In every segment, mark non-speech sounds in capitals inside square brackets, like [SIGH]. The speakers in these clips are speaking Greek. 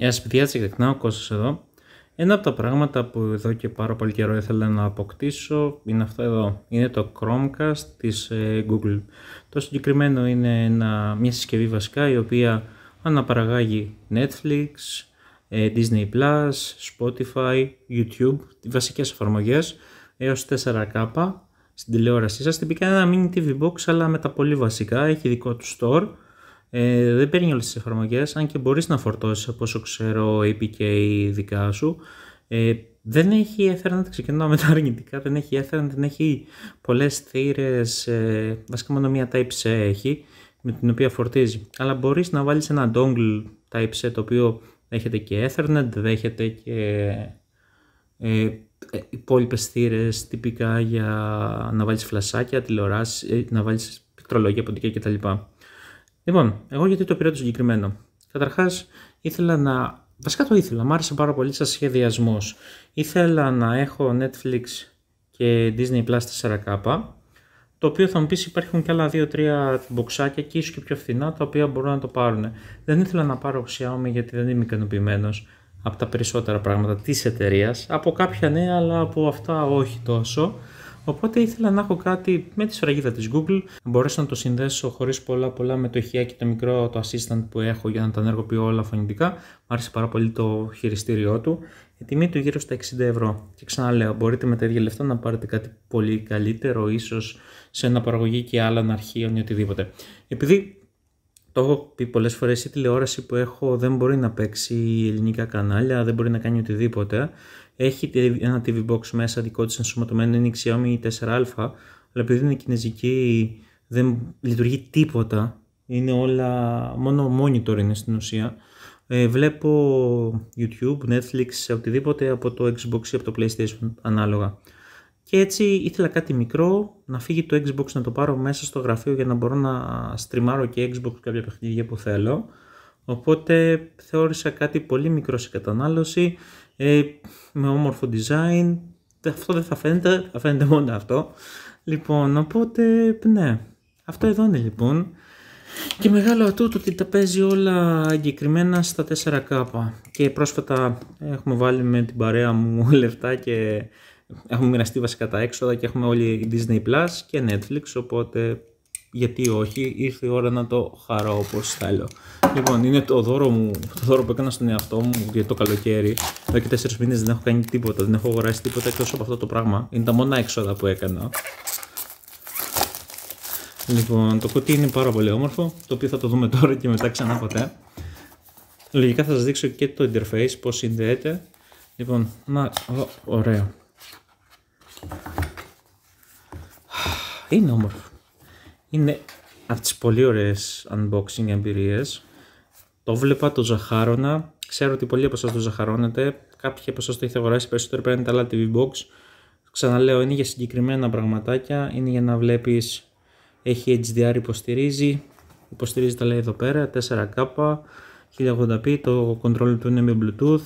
Γεια σας παιδιά, ο Κώστας εδώ. Ένα από τα πράγματα που εδώ και πάρα πολύ καιρό ήθελα να αποκτήσω είναι αυτό εδώ. Είναι το Chromecast της ε, Google. Το συγκεκριμένο είναι μια συσκευή βασικά η οποία αναπαραγάγει Netflix, ε, Disney+, Spotify, YouTube, τις βασικές εφαρμογές έως 4K στην τηλεόρασή σας. Τυπικά είναι ένα mini TV box αλλά με τα πολύ βασικά, έχει δικό του store ε, δεν παίρνει όλες τις εφαρμογές, αν και μπορείς να φορτώσεις από όσο ξέρω APK δικά σου. Ε, δεν έχει Ethernet, ξεκινάω με τα αρνητικά, δεν έχει Ethernet, δεν έχει πολλές θύρες, ε, βασικά μόνο μία Type-C έχει, με την οποία φορτίζει. Αλλά μπορείς να βάλεις ένα dongle Type-C το οποίο δέχεται και Ethernet, δέχεται και ε, ε υπόλοιπες θύρες τυπικά για να βάλεις φλασάκια, τηλεοράσεις, ε, να βάλεις πληκτρολόγια, ποντικά κτλ. Λοιπόν, εγώ γιατί το πήρα το συγκεκριμένο. Καταρχάς, ήθελα να. Βασικά το ήθελα, μου άρεσε πάρα πολύ σαν σχεδιασμός. Ήθελα να έχω Netflix και Disney Plus 4K. Το οποίο θα μου πεις υπάρχουν και άλλα 2-3 μποξάκια και ίσως και πιο φθηνά τα οποία μπορούν να το πάρουν. Δεν ήθελα να πάρω Xiaomi γιατί δεν είμαι ικανοποιημένος από τα περισσότερα πράγματα της εταιρείας. Από κάποια νέα, αλλά από αυτά όχι τόσο. Οπότε ήθελα να έχω κάτι με τη σφραγίδα της Google, να μπορέσω να το συνδέσω χωρίς πολλά πολλά με το χιάκι το μικρό, το assistant που έχω για να τα ενεργοποιώ όλα φωνητικά. Μ' άρεσε πάρα πολύ το χειριστήριό του. Η τιμή του γύρω στα 60 ευρώ. Και ξαναλέω, μπορείτε με τα ίδια λεφτά να πάρετε κάτι πολύ καλύτερο, ίσως σε ένα παραγωγή και άλλα το έχω πει πολλές φορές, η τηλεόραση που έχω δεν μπορεί να παίξει ελληνικά κανάλια, δεν μπορεί να κάνει οτιδήποτε. Έχει ένα TV box μέσα δικό της ενσωματωμένο, είναι η Xiaomi 4α, αλλά επειδή είναι κινέζικη δεν λειτουργεί τίποτα. Είναι όλα, μόνο monitor είναι στην ουσία. Ε, βλέπω YouTube, Netflix, οτιδήποτε από το Xbox ή από το PlayStation ανάλογα. Και έτσι ήθελα κάτι μικρό, να φύγει το Xbox να το πάρω μέσα στο γραφείο για να μπορώ να στριμάρω και Xbox κάποια παιχνίδια που θέλω. Οπότε θεώρησα κάτι πολύ μικρό σε κατανάλωση ε, με όμορφο design. Αυτό δεν θα φαίνεται, θα φαίνεται μόνο αυτό. Λοιπόν, οπότε ναι, αυτό εδώ είναι λοιπόν. Και μεγάλο ατού το ότι τα παίζει όλα εγκεκριμένα στα 4K. Και πρόσφατα έχουμε βάλει με την παρέα μου [LAUGHS] λεφτά και έχουμε μοιραστεί βασικά τα έξοδα και έχουμε όλοι Disney Plus και Netflix, οπότε γιατί όχι, ήρθε η ώρα να το χαρώ όπως θέλω. Λοιπόν, είναι το δώρο μου, το δώρο που έκανα στον εαυτό μου για το καλοκαίρι. Εδώ και 4 μήνες δεν έχω κάνει τίποτα, δεν έχω αγοράσει τίποτα εκτός από αυτό το πράγμα. Είναι τα μόνα έξοδα που έκανα. Λοιπόν, το κουτί είναι πάρα πολύ όμορφο, το οποίο θα το δούμε τώρα και μετά ξανά ποτέ. Λογικά θα σας δείξω και το interface, πώς συνδέεται. Λοιπόν, να, ωραίο. Είναι όμορφο. Είναι από τις πολύ ωραίες unboxing εμπειρίες. Το βλέπα, το ζαχάρωνα. Ξέρω ότι πολλοί από εσάς το ζαχαρώνετε. Κάποιοι από εσάς το έχετε αγοράσει περισσότερο, παίρνετε άλλα TV box. Ξαναλέω, είναι για συγκεκριμένα πραγματάκια. Είναι για να βλέπεις, έχει HDR υποστηρίζει. Υποστηρίζει τα λέει εδώ πέρα, 4K, 1080p, το controller του είναι με Bluetooth.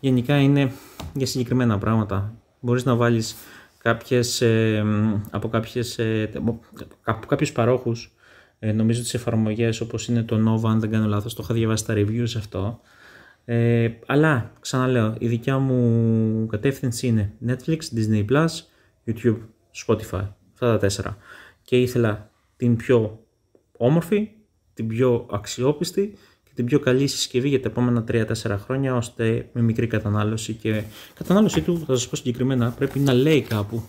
Γενικά είναι για συγκεκριμένα πράγματα. Μπορείς να βάλεις κάποιες, ε, από, κάποιες, ε, από κάποιους παρόχους, ε, νομίζω τις εφαρμογές όπως είναι το Nova, αν δεν κάνω λάθος, το είχα διαβάσει τα reviews αυτό. Ε, αλλά, ξαναλέω, η δικιά μου κατεύθυνση είναι Netflix, Disney+, YouTube, Spotify. Αυτά τα τέσσερα. Και ήθελα την πιο όμορφη, την πιο αξιόπιστη και την πιο καλή συσκευή για τα επόμενα 3-4 χρόνια, ώστε με μικρή κατανάλωση και κατανάλωση του, θα σας πω συγκεκριμένα, πρέπει να λέει κάπου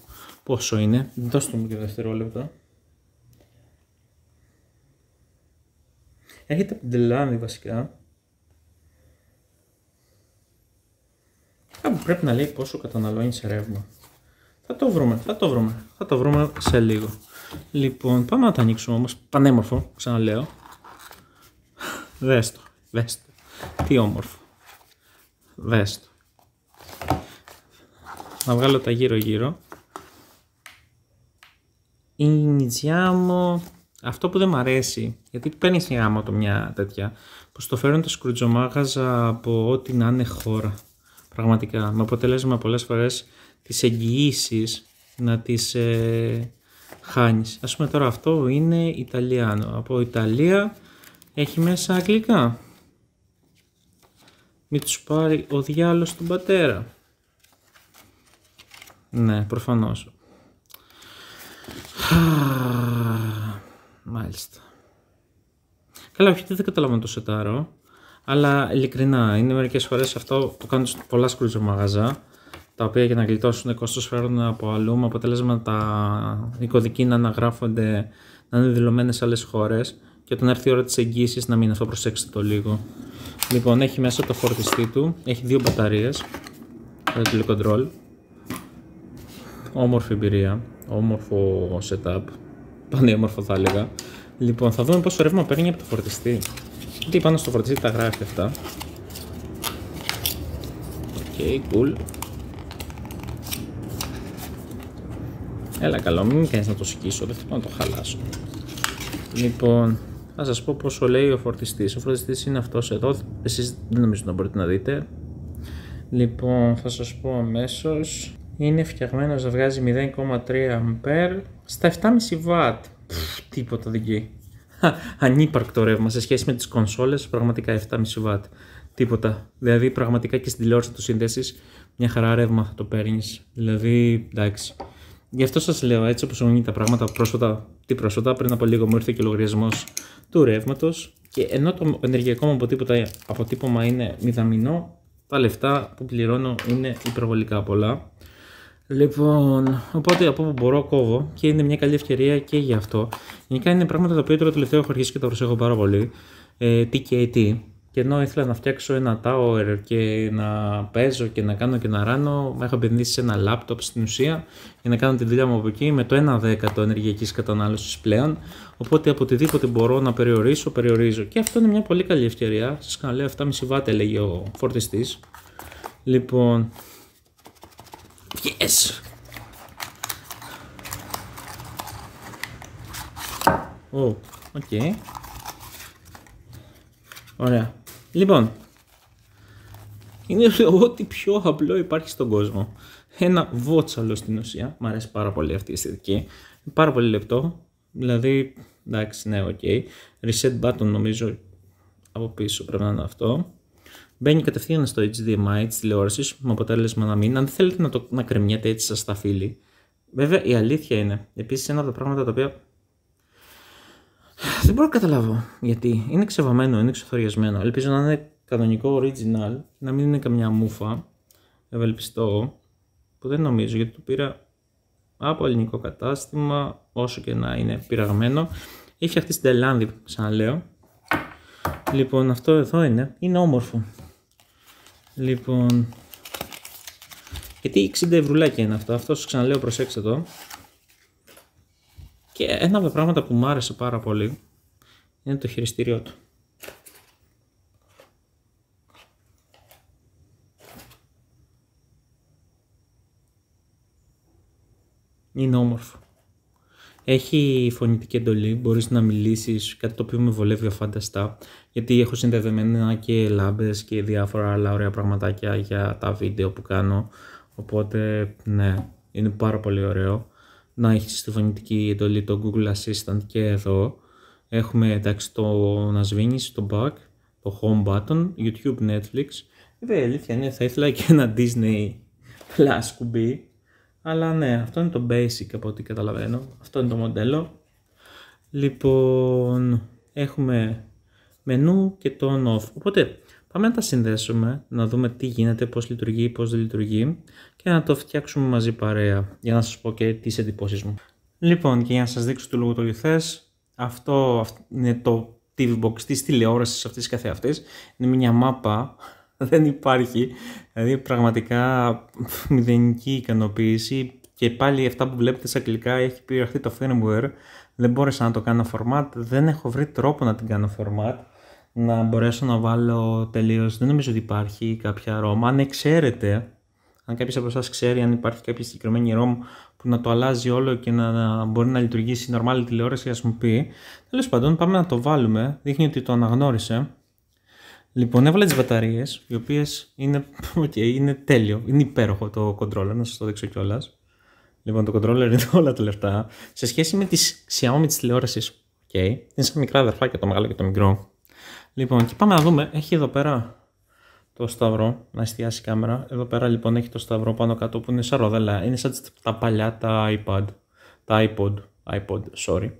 πόσο είναι. Δώστε μου και δευτερόλεπτα. Έχετε από την βασικά. Κάπου πρέπει να λέει πόσο καταναλώνει σε ρεύμα. Θα το βρούμε, θα το βρούμε, θα το βρούμε σε λίγο. Λοιπόν, πάμε να το ανοίξουμε όμως, πανέμορφο, ξαναλέω. Δες το, δες το. Τι όμορφο. Δες το. Να βγάλω τα γύρω γύρω. Ινιτζιάμο. Αυτό που δεν μ' αρέσει, γιατί παίρνει άμα το μια τέτοια, πως το φέρουν τα σκρουτζομάγαζα από ό,τι να είναι χώρα. Πραγματικά. Με αποτέλεσμα πολλές φορές τις εγγυήσεις να τις ε, χάνεις. Ας πούμε τώρα αυτό είναι Ιταλιάνο. Από Ιταλία έχει μέσα αγγλικά. Μην τους πάρει ο διάλος τον πατέρα. Ναι, προφανώς. [SIGHS] Μάλιστα. Καλά, όχι δεν καταλαβαίνω το σετάρο. Αλλά ειλικρινά, είναι μερικές φορές αυτό που κάνουν πολλά σκρούτζο μαγαζά. Τα οποία για να γλιτώσουν κόστος φέρουν από αλλού με αποτέλεσμα τα οι να αναγράφονται, να είναι δηλωμένες σε άλλες χώρες και όταν έρθει η ώρα της εγγύησης να μην αυτό προσέξτε το λίγο. Λοιπόν, έχει μέσα το φορτιστή του, έχει δύο μπαταρίες, το τηλεκοντρόλ, όμορφη εμπειρία, όμορφο setup, πανέμορφο θα έλεγα. Λοιπόν, θα δούμε πόσο ρεύμα παίρνει από το φορτιστή. Τι πάνω στο φορτιστή τα γράφει αυτά. Οκ, cool. Έλα καλό, μην κάνεις να το σηκήσω, δεν θέλω να το χαλάσω. Λοιπόν, θα σας πω πόσο λέει ο φορτιστής. Ο φορτιστής είναι αυτός εδώ, εσείς δεν νομίζω να μπορείτε να δείτε. Λοιπόν, θα σας πω αμέσως. Είναι φτιαγμένος να βγάζει 0,3 αμπέρ στα 7,5 W. Τίποτα δεν καίει. Ανύπαρκτο ρεύμα σε σχέση με τις κονσολε πραγματικά 7,5 W. Τίποτα. Δηλαδή, πραγματικά και στην τηλεόραση του σύνδεσης μια χαρά ρεύμα θα το παίρνεις. Δηλαδή, εντάξει. Γι' αυτό σας λέω έτσι όπως έχουν τα πράγματα πρόσφατα, τι πρόσφατα, πριν από λίγο μου ήρθε και ο λογαριασμός του ρεύματος και ενώ το ενεργειακό μου αποτύπωμα, αποτύπωμα είναι μηδαμινό, τα λεφτά που πληρώνω είναι υπερβολικά πολλά. Λοιπόν, οπότε από όπου μπορώ κόβω και είναι μια καλή ευκαιρία και γι' αυτό. Γενικά είναι πράγματα τα οποία τώρα τελευταία έχω αρχίσει και τα προσέχω πάρα πολύ. Ε, τι και τι. Και ενώ ήθελα να φτιάξω ένα tower και να παίζω και να κάνω και να ράνω, έχω επενδύσει σε ένα laptop στην ουσία για να κάνω τη δουλειά μου από εκεί με το 1 δέκατο ενεργειακη κατανάλωσης πλέον. Οπότε από οτιδήποτε μπορώ να περιορίσω, περιορίζω. Και αυτό είναι μια πολύ καλή ευκαιρία. Σας ξαναλέω 7,5 βάτε λέγει ο φορτιστη Λοιπόν... Yes! Oh, okay. Ωραία. Λοιπόν, είναι ό,τι πιο απλό υπάρχει στον κόσμο. Ένα βότσαλο στην ουσία. Μ' αρέσει πάρα πολύ αυτή η αισθητική. Πάρα πολύ λεπτό. Δηλαδή, εντάξει, ναι, οκ. Okay. Reset button νομίζω από πίσω πρέπει να είναι αυτό. Μπαίνει κατευθείαν στο HDMI της τηλεόρασης με αποτέλεσμα να μην. Αν θέλετε να, το, να κρεμιέται έτσι σα τα φίλη. Βέβαια, η αλήθεια είναι επίσης ένα από τα πράγματα τα οποία δεν μπορώ να καταλάβω γιατί. Είναι ξεβαμένο, είναι ξεθοριασμένο. Ελπίζω να είναι κανονικό original, να μην είναι καμιά μούφα. Ευελπιστώ. Που δεν νομίζω γιατί το πήρα από ελληνικό κατάστημα, όσο και να είναι πειραγμένο. Έχει φτιαχτεί στην Ταϊλάνδη, ξαναλέω. Λοιπόν, αυτό εδώ είναι. Είναι όμορφο. Λοιπόν, γιατί 60 ευρουλάκια είναι αυτό, Αυτό σας ξαναλέω, προσέξτε το. Και ένα από τα πράγματα που μου άρεσε πάρα πολύ είναι το χειριστήριό του. Είναι όμορφο. Έχει φωνητική εντολή, μπορείς να μιλήσεις, κάτι το οποίο με βολεύει αφάνταστα, γιατί έχω συνδεδεμένα και λάμπες και διάφορα άλλα ωραία πραγματάκια για τα βίντεο που κάνω, οπότε ναι, είναι πάρα πολύ ωραίο να έχεις τη φωνητική εντολή το Google Assistant και εδώ. Έχουμε εντάξει το να σβήνεις το back, το home button, YouTube, Netflix. Βέβαια η αλήθεια είναι θα ήθελα και ένα Disney Plus κουμπί. Αλλά ναι, αυτό είναι το basic από ό,τι καταλαβαίνω. Αυτό είναι το μοντέλο. Λοιπόν, έχουμε μενού και το on off. Οπότε Πάμε να τα συνδέσουμε, να δούμε τι γίνεται, πώς λειτουργεί, πώς δεν λειτουργεί και να το φτιάξουμε μαζί παρέα για να σας πω και τις εντυπώσεις μου. Λοιπόν και για να σας δείξω το λογοτολιθές, αυτό, αυτό είναι το TV box της τηλεόρασης αυτής καθεαυτής, είναι μια μάπα [LAUGHS] δεν υπάρχει. Δηλαδή πραγματικά μηδενική ικανοποίηση και πάλι αυτά που βλέπετε σε αγγλικά έχει πειραχθεί το firmware. Δεν μπόρεσα να το κάνω format, δεν έχω βρει τρόπο να την κάνω format να μπορέσω να βάλω τελείως. Δεν νομίζω ότι υπάρχει κάποια ROM. Αν ξέρετε, αν κάποιος από εσάς ξέρει αν υπάρχει κάποια συγκεκριμένη ROM που να το αλλάζει όλο και να, μπορεί να λειτουργήσει normal τηλεόραση, ας μου πει. Τέλος πάντων, πάμε να το βάλουμε. Δείχνει ότι το αναγνώρισε. Λοιπόν, έβαλα τις μπαταρίες, οι οποίες είναι, okay, [LAUGHS] είναι τέλειο. Είναι υπέροχο το controller, να σας το δείξω κιόλας. Λοιπόν, το controller είναι [LAUGHS] όλα τα λεφτά. Σε σχέση με τις Xiaomi της τηλεόρασης, okay, είναι σαν μικρά αδερφάκια το μεγάλο και το μικρό. Λοιπόν, και πάμε να δούμε. Έχει εδώ πέρα το σταυρό, να εστιάσει η κάμερα. Εδώ πέρα λοιπόν έχει το σταυρό πάνω κάτω που είναι σαν ροδέλα. Είναι σαν τα παλιά τα iPad, τα iPod, iPod, sorry.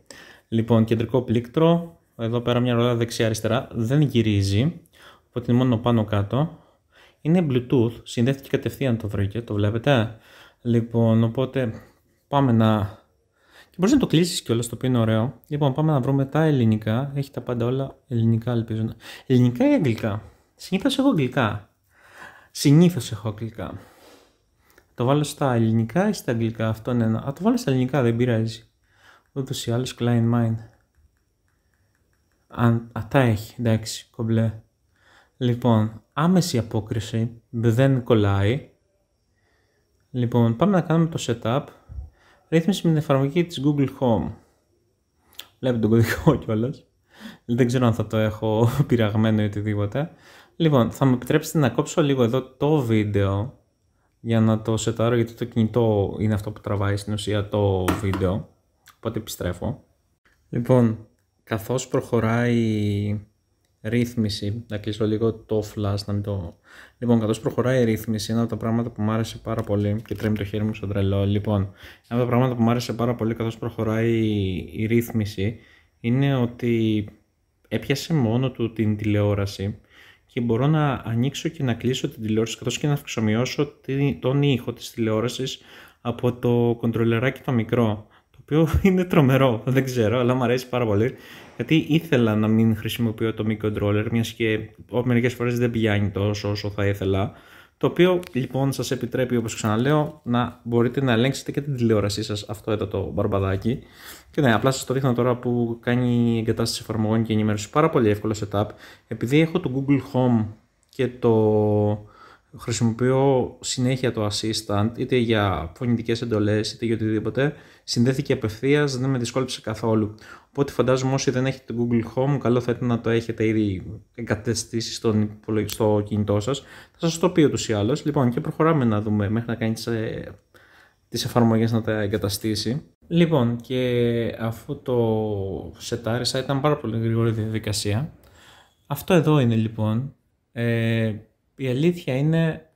Λοιπόν, κεντρικό πλήκτρο, εδώ πέρα μια ροδέλα δεξιά-αριστερά, δεν γυρίζει, οπότε είναι μόνο πάνω κάτω. Είναι Bluetooth, συνδέθηκε κατευθείαν το βρήκε, το βλέπετε. Λοιπόν, οπότε πάμε να και μπορείς να το κλείσεις κιόλας, το οποίο είναι ωραίο. Λοιπόν, πάμε να βρούμε τα ελληνικά. Έχει τα πάντα όλα ελληνικά, ελπίζω. Ελληνικά ή αγγλικά. Συνήθως έχω αγγλικά. Συνήθως έχω αγγλικά. Το βάλω στα ελληνικά ή στα αγγλικά. Αυτό είναι ένα. Α, το βάλω στα ελληνικά, δεν πειράζει. Ούτως ή άλλως, Klein Mind. Αν, α, τα έχει, εντάξει, κομπλέ. Λοιπόν, άμεση απόκριση δεν κολλάει. Λοιπόν, πάμε να κάνουμε το setup. Ρύθμιση με την εφαρμογή της Google Home. Βλέπετε τον κωδικό [LAUGHS] κιόλας. Δεν ξέρω αν θα το έχω [LAUGHS] πειραγμένο ή οτιδήποτε. Λοιπόν, θα μου επιτρέψετε να κόψω λίγο εδώ το βίντεο για να το σετάρω γιατί το κινητό είναι αυτό που τραβάει στην ουσία το βίντεο. Οπότε επιστρέφω. Λοιπόν, καθώς προχωράει ρύθμιση. Να κλείσω λίγο το flash, να μην το. Λοιπόν, καθώς προχωράει η ρύθμιση, ένα από τα πράγματα που μου άρεσε πάρα πολύ και τρέμει το χέρι μου στο τρελό. Λοιπόν, ένα από τα πράγματα που μου άρεσε πάρα πολύ καθώς προχωράει η ρύθμιση είναι ότι έπιασε μόνο του την τηλεόραση και μπορώ να ανοίξω και να κλείσω την τηλεόραση καθώς και να αυξομοιώσω τον ήχο της τηλεόρασης από το κοντρολεράκι το μικρό οποίο είναι τρομερό, δεν ξέρω, αλλά μου αρέσει πάρα πολύ. Γιατί ήθελα να μην χρησιμοποιώ το Mi Controller, μιας και μερικές φορές δεν πηγαίνει τόσο όσο θα ήθελα. Το οποίο λοιπόν σας επιτρέπει, όπως ξαναλέω, να μπορείτε να ελέγξετε και την τηλεόρασή σας. Αυτό εδώ το μπαρμπαδάκι. Και ναι, απλά σας το δείχνω τώρα που κάνει εγκατάσταση εφαρμογών και ενημέρωση πάρα πολύ εύκολο setup. Επειδή έχω το Google Home και το χρησιμοποιώ συνέχεια το assistant είτε για φωνητικές εντολές είτε για οτιδήποτε συνδέθηκε απευθείας, δεν με δυσκόλεψε καθόλου οπότε φαντάζομαι όσοι δεν έχετε το Google Home καλό θα ήταν να το έχετε ήδη εγκαταστήσει στον, στο κινητό σας θα σας το πει ούτως ή άλλως λοιπόν και προχωράμε να δούμε μέχρι να κάνει τις ε, τις εφαρμογές να τα εγκαταστήσει λοιπόν και αφού το σετάρισα ήταν πάρα πολύ γρήγορη διαδικασία αυτό εδώ είναι λοιπόν ε, η αλήθεια είναι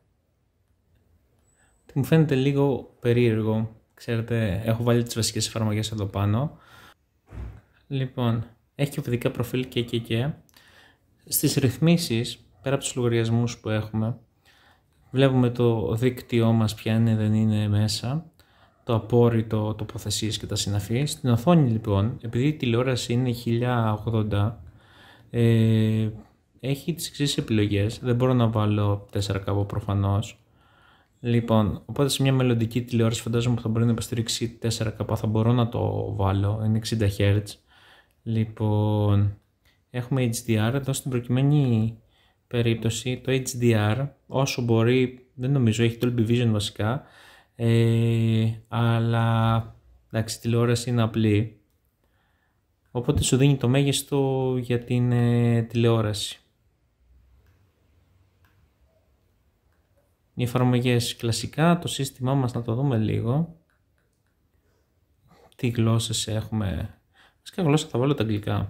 ότι μου φαίνεται λίγο περίεργο. Ξέρετε, έχω βάλει τις βασικές εφαρμογές εδώ πάνω. Λοιπόν, έχει και παιδικά προφίλ και και και. Στις ρυθμίσεις, πέρα από τους λογαριασμούς που έχουμε, βλέπουμε το δίκτυό μας ποια είναι δεν είναι μέσα, το απόρριτο τοποθεσίες και τα συναφή. Στην οθόνη λοιπόν, επειδή η τηλεόραση είναι 1080, ε, έχει τις εξής επιλογές. Δεν μπορώ να βάλω 4K προφανώς. Λοιπόν, οπότε σε μια μελλοντική τηλεόραση φαντάζομαι που θα μπορεί να υποστηρίξει 4K θα μπορώ να το βάλω, είναι 60 Hz. Λοιπόν, έχουμε HDR, εδώ στην προκειμένη περίπτωση το HDR όσο μπορεί, δεν νομίζω έχει Dolby Vision βασικά, ε, αλλά εντάξει τηλεόραση είναι απλή, οπότε σου δίνει το μέγιστο για την ε, τηλεόραση. οι εφαρμογές κλασικά, το σύστημά μας να το δούμε λίγο. Τι γλώσσες έχουμε. Βασικά γλώσσα θα βάλω τα αγγλικά.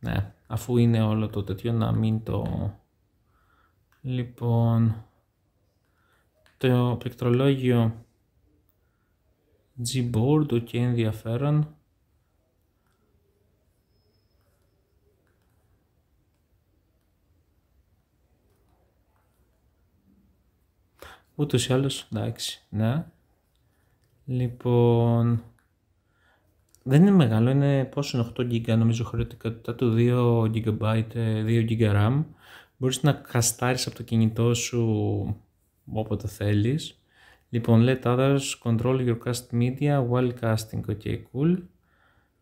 Ναι, αφού είναι όλο το τέτοιο να μην το... Λοιπόν, το πληκτρολόγιο Gboard, ok ενδιαφέρον. Ούτως ή άλλως, εντάξει, ναι. Λοιπόν, δεν είναι μεγάλο, είναι πόσο είναι 8 GB νομίζω χωρητικότητα του, 2 GB, 2 GB RAM. Μπορείς να καστάρεις από το κινητό σου όποτε θέλεις. Λοιπόν, let others control your cast media while casting. Ok, cool.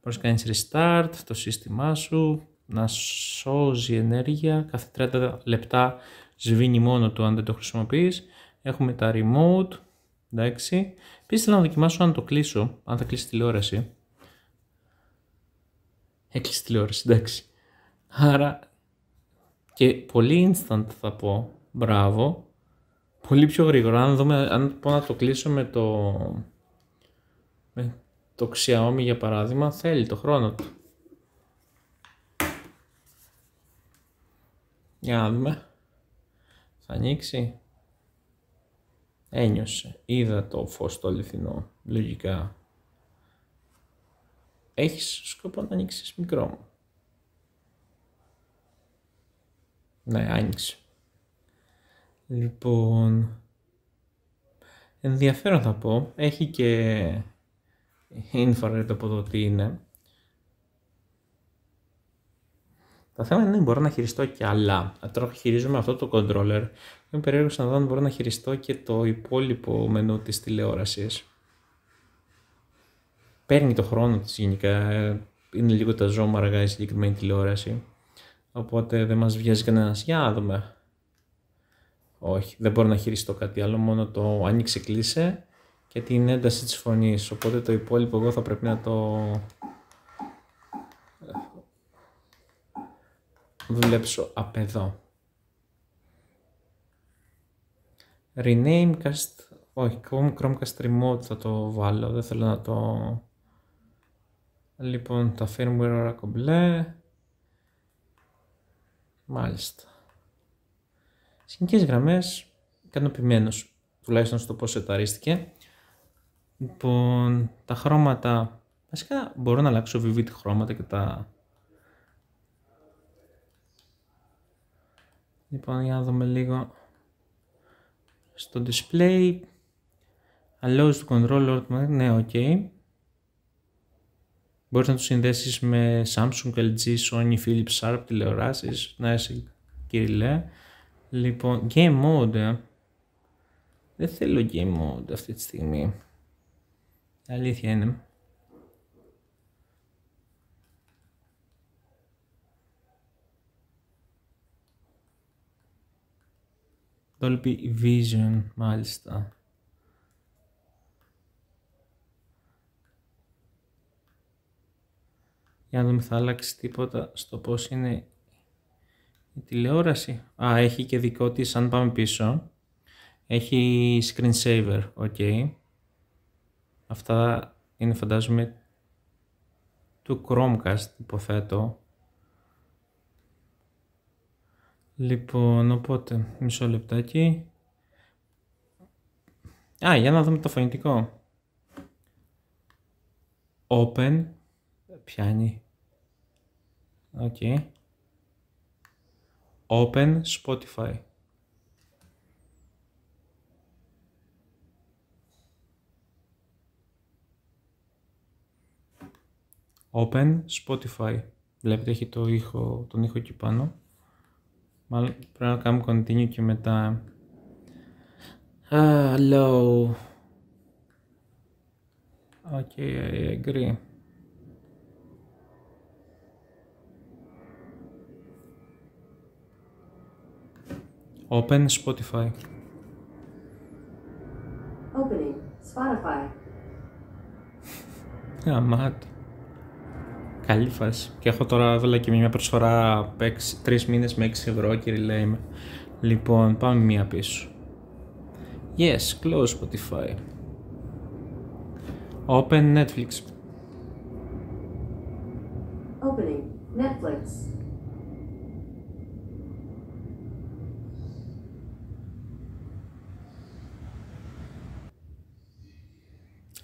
Μπορείς να κάνεις restart το σύστημά σου, να σώζει ενέργεια. Κάθε 30 λεπτά σβήνει μόνο του αν δεν το χρησιμοποιείς. Έχουμε τα remote. Εντάξει. Επίσης θέλω να δοκιμάσω αν το κλείσω, αν θα κλείσει τηλεόραση. Έκλεισε τηλεόραση, εντάξει. Άρα και πολύ instant θα πω. Μπράβο. Πολύ πιο γρήγορα. Αν, δούμε, αν πω να το κλείσω με το, με το Xiaomi για παράδειγμα, θέλει το χρόνο του. Για να δούμε. Θα ανοίξει. Ένιωσε. Είδα το φως το αληθινό. Λογικά. Έχεις σκοπό να ανοίξεις μικρό μου. Ναι, άνοιξε. Λοιπόν... Ενδιαφέρον θα πω. Έχει και infrared από το τι είναι. Το θέμα είναι ότι μπορώ να χειριστώ και άλλα. Τώρα χειρίζομαι αυτό το controller Είμαι περίεργος να δω αν μπορώ να χειριστώ και το υπόλοιπο μενού της τηλεόρασης. Παίρνει το χρόνο της γενικά, είναι λίγο τα ζώμαργα η συγκεκριμένη τηλεόραση. Οπότε δεν μας βιάζει κανένας. Για να δούμε. Όχι, δεν μπορώ να χειριστώ κάτι άλλο, μόνο το ανοίξε κλείσε και την ένταση της φωνής. Οπότε το υπόλοιπο εγώ θα πρέπει να το δουλέψω απ' εδώ. Rename Cast, όχι, Chromecast Remote θα το βάλω, δεν θέλω να το... Λοιπόν, τα firmware ώρα κομπλέ. Μάλιστα. Συνικές γραμμές, ικανοποιημένος, τουλάχιστον στο πώς εταρίστηκε. Λοιπόν, τα χρώματα, βασικά μπορώ να αλλάξω vivid χρώματα και τα... Λοιπόν, για να δούμε λίγο στο display allows to control ναι, ok μπορείς να το συνδέσεις με Samsung, LG, Sony, Philips, Sharp, τηλεοράσεις να είσαι κυριλέ λοιπόν, game mode ε. δεν θέλω game mode αυτή τη στιγμή αλήθεια είναι Dolby Vision, μάλιστα. Για να δούμε θα αλλάξει τίποτα στο πώς είναι η τηλεόραση. Α, έχει και δικό της, αν πάμε πίσω. Έχει saver. οκ. Αυτά είναι φαντάζομαι του Chromecast, υποθέτω. Λοιπόν, οπότε, μισό λεπτάκι. Α, για να δούμε το φωνητικό. Open. Πιάνει. Οκ. Open Spotify. Open Spotify. Βλέπετε έχει το ήχο, τον ήχο εκεί πάνω. Μάλλον πρέπει να κάνουμε continue και μετά. Ah, Hello. Okay, I agree. Open Spotify. Opening Spotify. Αμάτω. Καλή φάση. Και έχω τώρα βέβαια και μια προσφορά τρεις 3 μήνες με 6 ευρώ κύριε Λέιμε. Λοιπόν, πάμε μία πίσω. Yes, close Spotify. Open Netflix. Opening Netflix.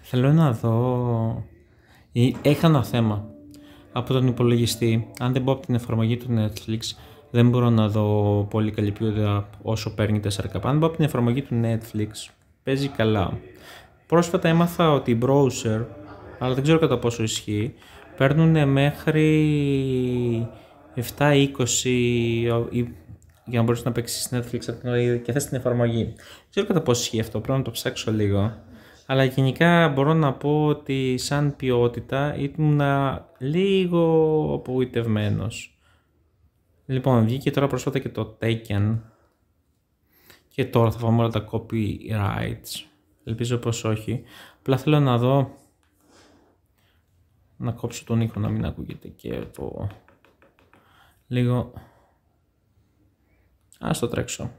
Θέλω να δω... Είχα θέμα από τον υπολογιστή. Αν δεν μπω από την εφαρμογή του Netflix, δεν μπορώ να δω πολύ καλή ποιότητα όσο παίρνει 4K. Αν μπω από την εφαρμογή του Netflix, παίζει καλά. Πρόσφατα έμαθα ότι οι browser, αλλά δεν ξέρω κατά πόσο ισχύει, παίρνουν μέχρι 7-20 για να μπορείς να παίξεις Netflix ε, και θες την εφαρμογή. Δεν ξέρω κατά πόσο ισχύει αυτό, πρέπει να το ψάξω λίγο αλλά γενικά μπορώ να πω ότι σαν ποιότητα ήμουν λίγο απογοητευμένος. Λοιπόν, βγήκε τώρα πρόσφατα και το Taken και τώρα θα φάμε όλα τα copyrights. Ελπίζω πως όχι. Απλά θέλω να δω να κόψω τον ήχο να μην ακούγεται και το λίγο ας το τρέξω.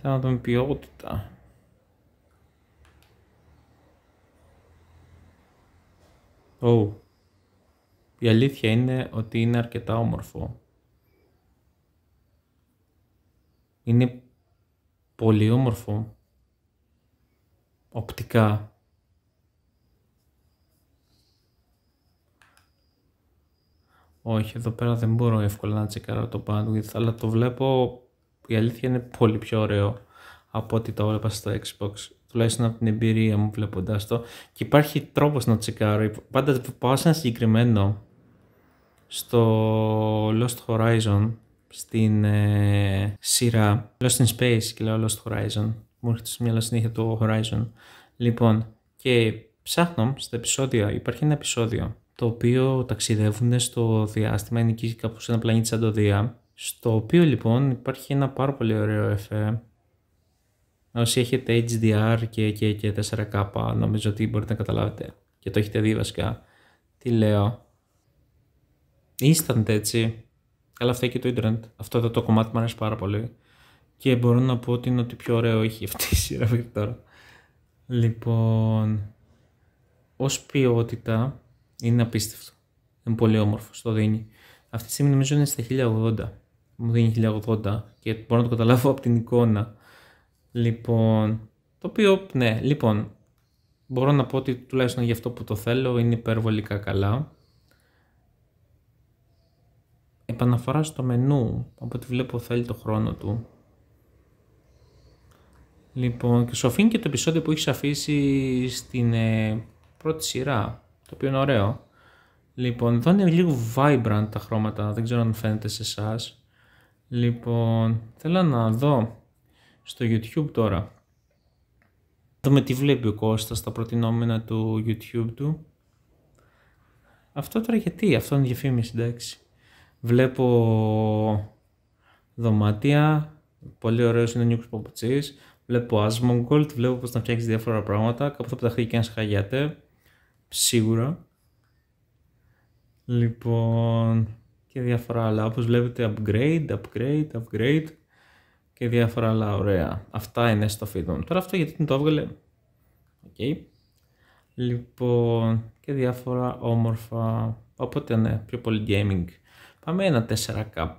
Θέλω να δούμε ποιότητα. Oh. Η αλήθεια είναι ότι είναι αρκετά όμορφο. Είναι πολύ όμορφο. Οπτικά. Όχι, εδώ πέρα δεν μπορώ εύκολα να τσεκάρω το bandwidth, αλλά το βλέπω, η αλήθεια είναι πολύ πιο ωραίο από ό,τι το έβλεπα στο Xbox τουλάχιστον από την εμπειρία μου βλέποντά το. Και υπάρχει τρόπος να τσεκάρω. Πάντα πάω σε ένα συγκεκριμένο στο Lost Horizon στην ε, σειρά Lost in Space και λέω Lost Horizon. Μου έρχεται στο μυαλό συνέχεια το Horizon. Λοιπόν, και ψάχνω στα επεισόδια. Υπάρχει ένα επεισόδιο το οποίο ταξιδεύουν στο διάστημα, είναι εκεί κάπου σε ένα πλανήτη σαν το Δία, στο οποίο λοιπόν υπάρχει ένα πάρα πολύ ωραίο εφέ Όσοι έχετε HDR και, και, και 4K, νομίζω ότι μπορείτε να καταλάβετε. Και το έχετε δει βασικά. Τι λέω. Instant έτσι. Αλλά αυτό και το ίντρεντ. Αυτό εδώ το κομμάτι μου αρέσει πάρα πολύ. Και μπορώ να πω ότι είναι ότι πιο ωραίο έχει [LAUGHS] αυτή η σειρά μέχρι τώρα. Λοιπόν, ως ποιότητα είναι απίστευτο. Είναι πολύ όμορφος, το δίνει. Αυτή τη στιγμή νομίζω είναι στα 1080. Μου δίνει 1080 και μπορώ να το καταλάβω από την εικόνα. Λοιπόν, το οποίο, ναι, λοιπόν, μπορώ να πω ότι τουλάχιστον για αυτό που το θέλω είναι υπερβολικά καλά. Επαναφορά στο μενού, από ό,τι βλέπω θέλει το χρόνο του. Λοιπόν, και σου αφήνει και το επεισόδιο που έχεις αφήσει στην ε, πρώτη σειρά, το οποίο είναι ωραίο. Λοιπόν, εδώ είναι λίγο vibrant τα χρώματα, δεν ξέρω αν φαίνεται σε εσάς. Λοιπόν, θέλω να δω στο YouTube τώρα. Δούμε τι βλέπει ο Κώστας στα προτινόμενα του YouTube του. Αυτό τώρα γιατί, αυτό είναι διαφήμιση, εντάξει. Βλέπω δωμάτια, πολύ ωραίος είναι ο Νίκος Παπουτσής. Βλέπω Asmongold, βλέπω πως να φτιάξεις διάφορα πράγματα. Κάπου θα πεταχθεί και να χαγιάτε, σίγουρα. Λοιπόν, και διάφορα άλλα. Όπως βλέπετε, upgrade, upgrade, upgrade και διάφορα άλλα ωραία. Αυτά είναι στο φίδον. Τώρα αυτό γιατί το έβγαλε. Οκ. Okay. Λοιπόν, και διάφορα όμορφα. Οπότε ναι, πιο πολύ gaming. Πάμε ένα 4K.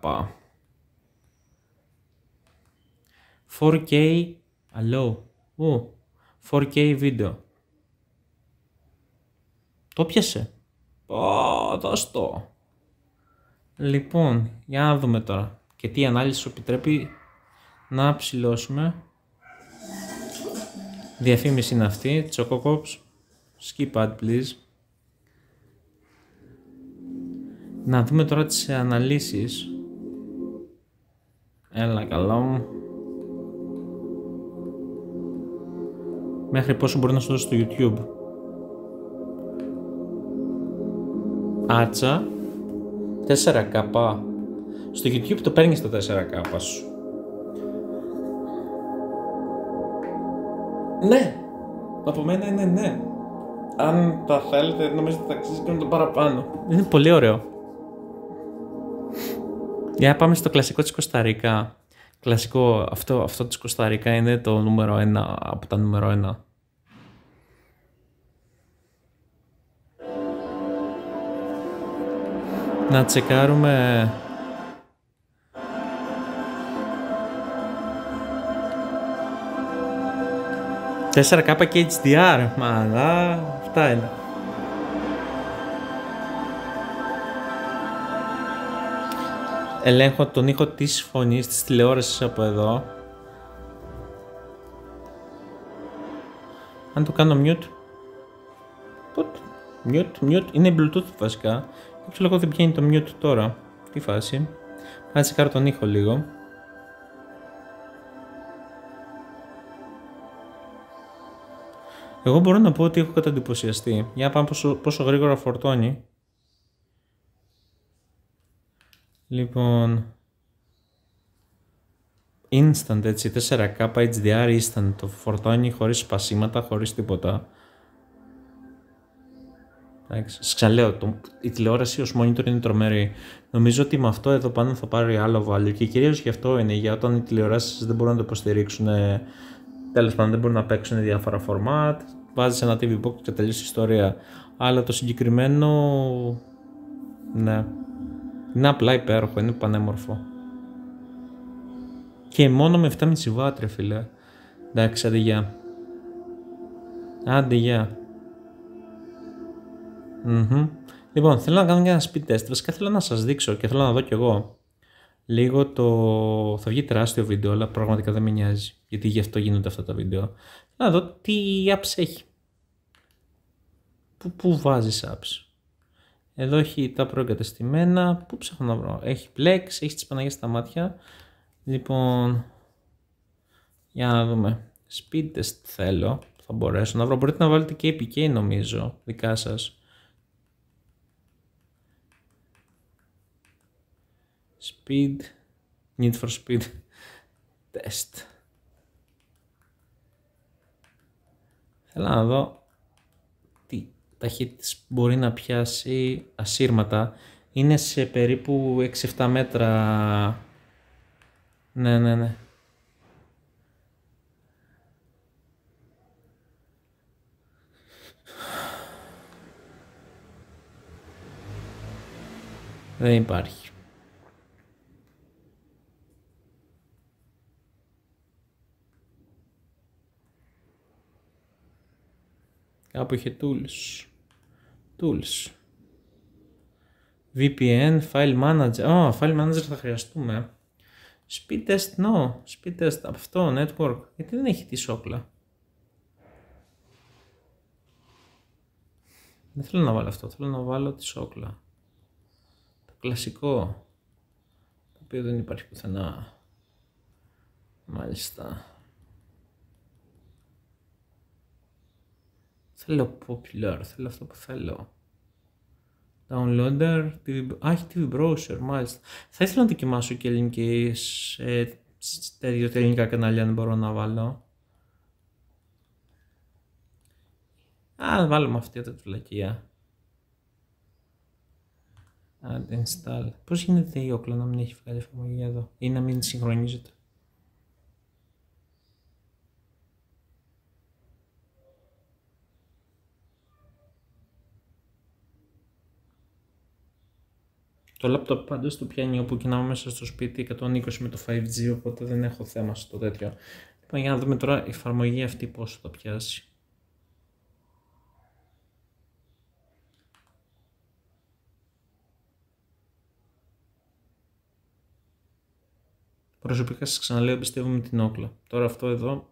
4K. Αλλό. Ου. 4K βίντεο. Το πιασε. Ω, δώσ' το. Λοιπόν, για να δούμε τώρα. Και τι ανάλυση σου επιτρέπει να ψηλώσουμε. Διαφήμιση είναι αυτή, Τσοκοκόψ. skip ad please. Να δούμε τώρα τις αναλύσεις. Έλα καλό μου. Μέχρι πόσο μπορεί να σου δώσει στο YouTube. Άτσα, 4K. Στο YouTube το παίρνεις τα 4K σου. Ναι! Από μένα είναι ναι. Αν τα θέλετε, νομίζω ότι θα αξίζει και με το παραπάνω. Είναι πολύ ωραίο. Για πάμε στο κλασικό της Κωνσταντίνα. Κλασικό, αυτό, αυτό της Κωνσταντίνα είναι το νούμερο ένα, από τα νούμερο ένα. Να τσεκάρουμε 4K και HDR, αλλά αυτά είναι. Ελέγχω τον ήχο της φωνής της τηλεόρασης από εδώ. Αν το κάνω mute. Put. Mute, mute. Είναι Bluetooth βασικά. Κάποιο λόγο δεν πηγαίνει το mute τώρα. Τι φάση. Άρα τσεκάρω τον ήχο λίγο. Εγώ μπορώ να πω ότι έχω καταντυπωσιαστεί. Για να πάμε πόσο, γρήγορα φορτώνει. Λοιπόν... Instant έτσι, 4K HDR instant, το φορτώνει χωρίς σπασίματα, χωρίς τίποτα. Εντάξει, ξαναλέω, το, η τηλεόραση ως monitor είναι τρομερή. Νομίζω ότι με αυτό εδώ πάνω θα πάρει άλλο value και κυρίως γι' αυτό είναι, για όταν οι τηλεοράσεις δεν μπορούν να το υποστηρίξουν ε, Τέλος πάντων, δεν μπορούν να παίξουν διάφορα format. Βάζεις ένα TV box και τελείωσε η ιστορία. Αλλά το συγκεκριμένο. Ναι. Είναι απλά υπέροχο, είναι πανέμορφο. Και μόνο με 7,5 βάτρε ρε φίλε. Εντάξει, άντε γεια. Λοιπόν, θέλω να κάνω και ένα speed test. Βασικά θέλω να σας δείξω και θέλω να δω κι εγώ λίγο το. Θα βγει τεράστιο βίντεο, αλλά πραγματικά δεν με νοιάζει. Γιατί γι' αυτό γίνονται αυτά τα βίντεο. Να δω τι apps έχει. Πού, πού βάζεις apps. Εδώ έχει τα προεγκατεστημένα. Πού ψάχνω να βρω. Έχει Plex, έχει τις Παναγίε στα μάτια. Λοιπόν. Για να δούμε. Speed test θέλω. Θα μπορέσω να βρω. Μπορείτε να βάλετε και APK νομίζω. Δικά σας Speed, Need for Speed Test. Θέλω να δω τι ταχύτητες μπορεί να πιάσει ασύρματα. Είναι σε περίπου 6-7 μέτρα. Ναι, ναι, ναι. Δεν υπάρχει. Κάπου είχε tools. Tools. VPN, file manager. Α, oh, file manager θα χρειαστούμε. Speed test, no. Speed test, αυτό, network. Γιατί δεν έχει τη σόκλα. Δεν θέλω να βάλω αυτό, θέλω να βάλω τη σόκλα. Το κλασικό, το οποίο δεν υπάρχει πουθενά. Μάλιστα. Θέλω popular, θέλω αυτό που θέλω. Downloader, TV... ah, TV browser, μάλιστα. Θα ήθελα να δοκιμάσω και ελληνικές, τέτοια τέτοιο ελληνικά κανάλια αν μπορώ να βάλω. Α, βάλω με αυτή την τουλακία. install. Πώς γίνεται η όπλα να μην έχει βγάλει εφαρμογή εδώ ή να μην συγχρονίζεται. Το λάπτοπ πάντω το πιάνει όπου κοινάμε μέσα στο σπίτι 120 με το 5G, οπότε δεν έχω θέμα στο τέτοιο. Λοιπόν, για να δούμε τώρα η εφαρμογή αυτή πόσο θα πιάσει. Προσωπικά σας ξαναλέω πιστεύω με την όκλα. Τώρα αυτό εδώ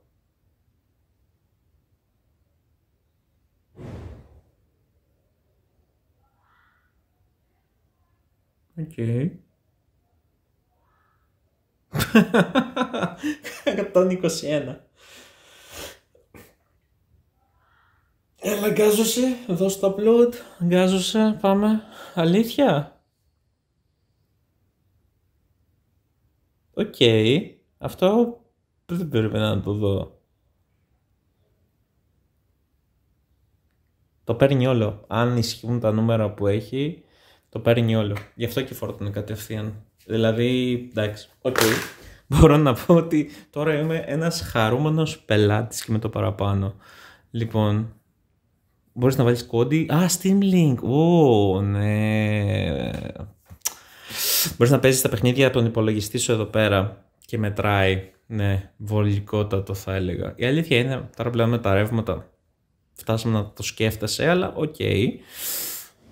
Οκ. Okay. 121. Έλα, γκάζωσε, δώσ' το upload, γκάζωσε, πάμε. Αλήθεια. Οκ. Αυτό δεν πρέπει να το δω. Το παίρνει όλο. Αν ισχύουν τα νούμερα που έχει, το παίρνει όλο. Γι' αυτό και φόρτωνε κατευθείαν. Δηλαδή, εντάξει, οκ. Μπορώ να πω ότι τώρα είμαι ένας χαρούμενος πελάτης και με το παραπάνω. Λοιπόν, μπορείς να βάλεις κόντι. Α, Steam Link. Ω, ναι. Μπορείς να παίζεις τα παιχνίδια από τον υπολογιστή σου εδώ πέρα και μετράει. Ναι, βολικότατο θα έλεγα. Η αλήθεια είναι, τώρα πλέον με τα ρεύματα φτάσαμε να το σκέφτεσαι, αλλά οκ. Okay.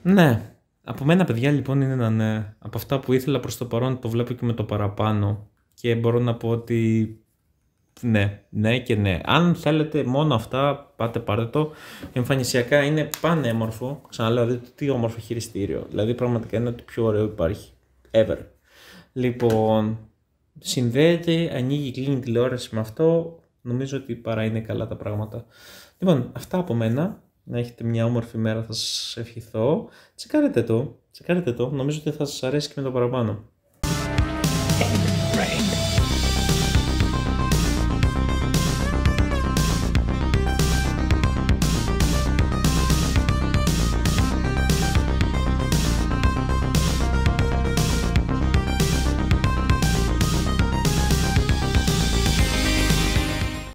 Ναι, από μένα, παιδιά, λοιπόν, είναι ένα ναι. Από αυτά που ήθελα προς το παρόν το βλέπω και με το παραπάνω. Και μπορώ να πω ότι ναι, ναι και ναι. Αν θέλετε μόνο αυτά, πάτε πάρτε το. Εμφανισιακά είναι πανέμορφο. Ξαναλέω, δείτε τι όμορφο χειριστήριο. Δηλαδή, πραγματικά είναι το πιο ωραίο που υπάρχει. Ever. Λοιπόν, συνδέεται, ανοίγει, κλείνει τηλεόραση με αυτό. Νομίζω ότι παρά είναι καλά τα πράγματα. Λοιπόν, αυτά από μένα να έχετε μια όμορφη μέρα θα σας ευχηθώ. Τσεκάρετε το, τσεκάρετε το. Νομίζω ότι θα σας αρέσει και με το παραπάνω.